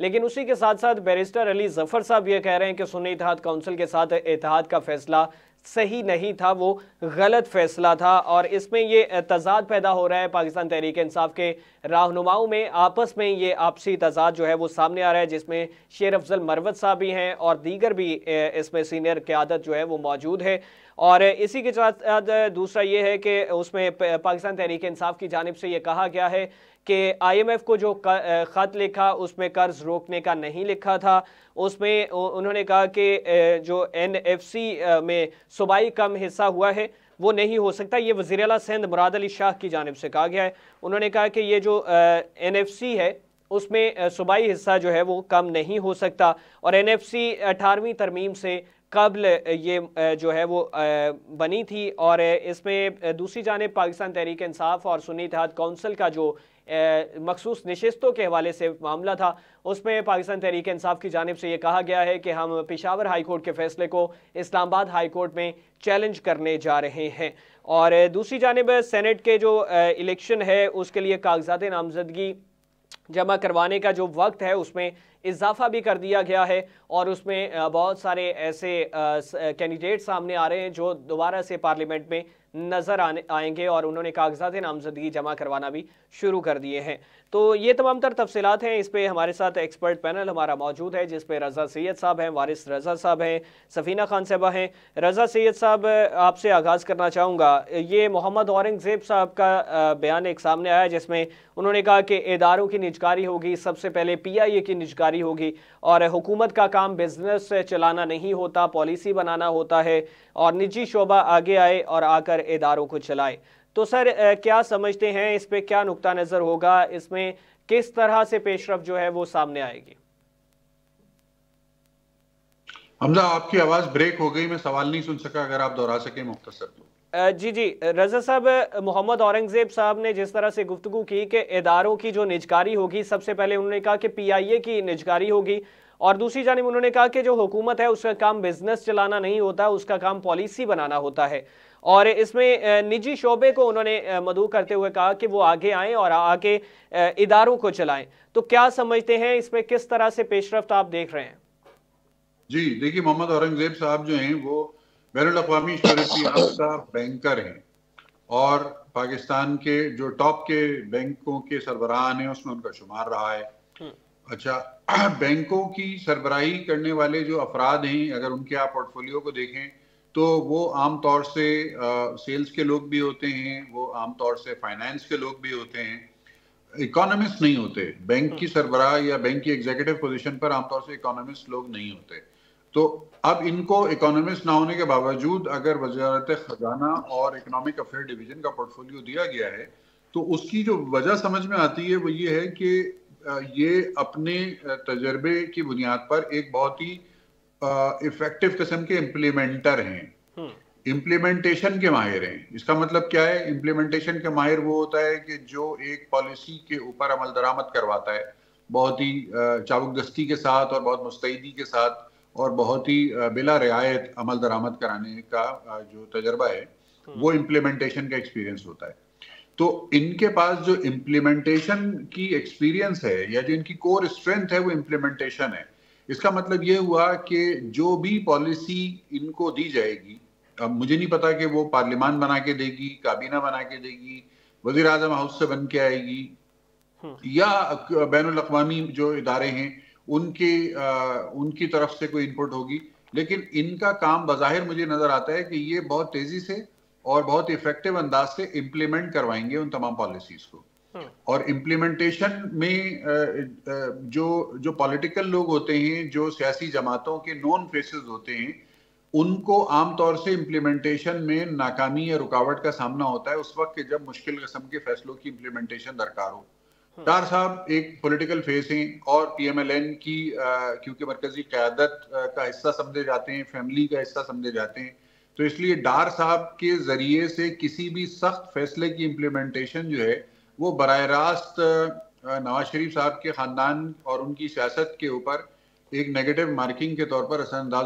लेकिन उसी के साथ साथ बैरिस्टर अली जफर साहब ये कह रहे हैं कि सुन्नी इतिहाद काउंसिल के साथ इतिहाद का फैसला सही नहीं था वो गलत फैसला था और इसमें ये तजाद पैदा हो रहा है पाकिस्तान तहरीक इंसाफ के रहनुमाओं में आपस में ये आपसी तजाद जो है वो सामने आ रहा है जिसमें शेर अफजल मरवत साहब भी हैं और दीगर भी इसमें सीनियर क्यादत जो है वो मौजूद है और इसी के साथ दूसरा ये है कि उसमें पाकिस्तान तहरीक इंसाफ की जानब से ये कहा गया है कि आईएमएफ को जो ख़त लिखा उसमें कर्ज रोकने का नहीं लिखा था उसमें उन्होंने कहा कि जो एनएफसी में सूबाई कम हिस्सा हुआ है वो नहीं हो सकता ये वजीर अला सिंध मुराद अली शाह की जानब से कहा गया है उन्होंने कहा कि ये जो एन है उसमें सूबाई हिस्सा जो है वो कम नहीं हो सकता और एन एफ सी अठारहवीं तरमीम से कबल ये जो है वो बनी थी और इसमें दूसरी जानब पाकिस्तान तहरीक इंसाफ और सुनी इतिहाद कौंसिल का जो मखसूस नशस्तों के हवाले से मामला था उसमें पाकिस्तान तहरीक इंसाफ की जानब से ये कहा गया है कि हम पिशावर हाई कोर्ट के फैसले को इस्लामाबाद हाई कोर्ट में चैलेंज करने जा रहे हैं और दूसरी जानब सेनेट के जो इलेक्शन है उसके लिए कागजात नामजदगी जमा करवाने का जो वक्त है उसमें इजाफा भी कर दिया गया है और उसमें बहुत सारे ऐसे कैंडिडेट सामने आ रहे हैं जो दोबारा से पार्लियामेंट में नज़र आने आएंगे और उन्होंने कागजात नामजदगी जमा करवाना भी शुरू कर दिए हैं तो ये तमाम तर तफसीत हैं इस पर हमारे साथ एक्सपर्ट पैनल हमारा मौजूद है जिसपे रज़ा सैद साहब हैं वारिस रज़ा साहब हैं सफ़ीना खान साहबा हैं रज़ा सैद साहब आपसे आगाज़ करना चाहूँगा ये मोहम्मद औरंगज़ेब साहब का बयान एक सामने आया जिसमें उन्होंने कहा कि इदारों की निजकारी होगी सबसे पहले पी आई ए की निजकारी जिम्मेदारी होगी और हुकूमत का काम बिजनेस चलाना नहीं होता पॉलिसी बनाना होता है और निजी शोबा आगे आए और आकर इदारों को चलाए तो सर क्या समझते हैं इस पर क्या नुकता नज़र होगा इसमें किस तरह से पेशरफ जो है वो सामने आएगी हमजा आपकी आवाज़ ब्रेक हो गई मैं सवाल नहीं सुन सका अगर आप दोहरा सके मुख्तर तो जी जी रजा साहब मोहम्मद औरंगजेब साहब ने जिस तरह से गुफ्तु की कि इदारों की जो निजकारी होगी सबसे पहले उन्होंने कहा कि पीआईए की निजकारी होगी और दूसरी जानब उन्होंने कहा कि जो हुकूमत है उसका काम बिजनेस चलाना नहीं होता उसका काम पॉलिसी बनाना होता है और इसमें निजी शोबे को उन्होंने मधु करते हुए कहा कि वो आगे आएँ और आके इदारों को चलाएं तो क्या समझते हैं इसमें किस तरह से पेशरफ आप देख रहे हैं जी देखिए मोहम्मद औरंगजेब साहब जो हैं वो बैन अवी श्योरिटी आपका बैंकर हैं और पाकिस्तान के जो टॉप के बैंकों के सरबराहान हैं उसमें उनका शुमार रहा है हम्म। अच्छा बैंकों की सरबराही करने वाले जो अफराद हैं अगर उनके आप पोर्टफोलियो को देखें तो वो आमतौर से आ, सेल्स के लोग भी होते हैं वो आमतौर से फाइनेंस के लोग भी होते हैं इकोनॉमिस्ट नहीं होते बैंक की हम्म। सरबराह या बैंक की एग्जीक्यूटिव पोजीशन पर आमतौर से इकोनॉमिस्ट लोग नहीं होते तो अब इनको इकोनॉमिस्ट ना होने के बावजूद अगर वजारत खजाना और इकोनॉमिक अफेयर डिवीजन का पोर्टफोलियो दिया गया है तो उसकी जो वजह समझ में आती है वो ये है कि ये अपने तजर्बे की बुनियाद पर एक बहुत ही इफेक्टिव किस्म के इम्प्लीमेंटर हैं इम्प्लीमेंटेशन के माहिर हैं इसका मतलब क्या है इम्प्लीमेंटेशन के माहिर वो होता है कि जो एक पॉलिसी के ऊपर अमल दरामद करवाता है बहुत ही चाबुक दस्ती के साथ और बहुत मुस्तैदी के साथ और बहुत ही बिला रियायत अमल दरामद कराने का जो तजर्बा है हम्म। वो इम्प्लीमेंटेशन का एक्सपीरियंस होता है तो इनके पास जो इम्प्लीमेंटेशन की एक्सपीरियंस है या जो इनकी कोर स्ट्रेंथ है वो इम्प्लीमेंटेशन है इसका मतलब ये हुआ कि जो भी पॉलिसी इनको दी जाएगी अब मुझे नहीं पता कि वो पार्लियामान बना के देगी काबीना बना के देगी वजीर आजम हाउस से बन के आएगी हम्म। या बैन अवी जो इदारे हैं उनकी उनकी तरफ से कोई इनपुट होगी लेकिन इनका काम बाहिर मुझे नज़र आता है कि ये बहुत तेज़ी से और बहुत इफेक्टिव अंदाज से इम्प्लीमेंट करवाएंगे उन तमाम पॉलिसीज को हम्म। और इम्प्लीमेंटेशन में जो जो पॉलिटिकल लोग होते हैं जो सियासी जमातों के नॉन फेसेस होते हैं उनको आमतौर से इम्प्लीमेंटेशन में नाकामी या रुकावट का सामना होता है उस वक्त के जब मुश्किल कस्म के फैसलों की इम्प्लीमेंटेशन दरकार हो डार साहब एक पॉलिटिकल हैं और पीएमएलएन की क्योंकि मरकजी क्यादत का हिस्सा समझे जाते हैं फैमिली का हिस्सा समझे जाते हैं तो इसलिए डार साहब के जरिए से किसी भी सख्त फैसले की इम्प्लीमेंटेशन जो है वो बर रास्त नवाज शरीफ साहब के खानदान और उनकी सियासत के ऊपर एक नेगेटिव मार्किंग के तौर पर असरअंदाज